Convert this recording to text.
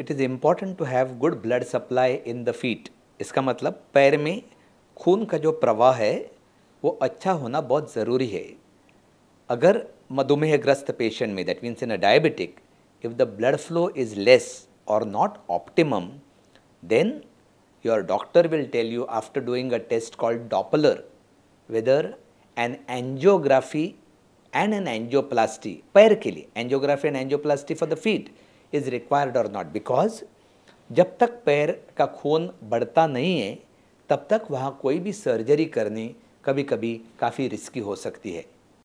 it is important to have good blood supply in the feet इसका मतलब पैर में खून का जो प्रवाह है वो अच्छा होना बहुत ज़रूरी है अगर मधुमेह ग्रस्त पेशेंट में that means in a diabetic if the blood flow is less और not optimum then your doctor will tell you after doing a test called Doppler whether an angiography and an angioplasty पैर के लिए angiography and angioplasty for the feet is required और not because जब तक पैर का खून बढ़ता नहीं है तब तक वहाँ कोई भी सर्जरी करनी कभी कभी काफ़ी रिस्की हो सकती है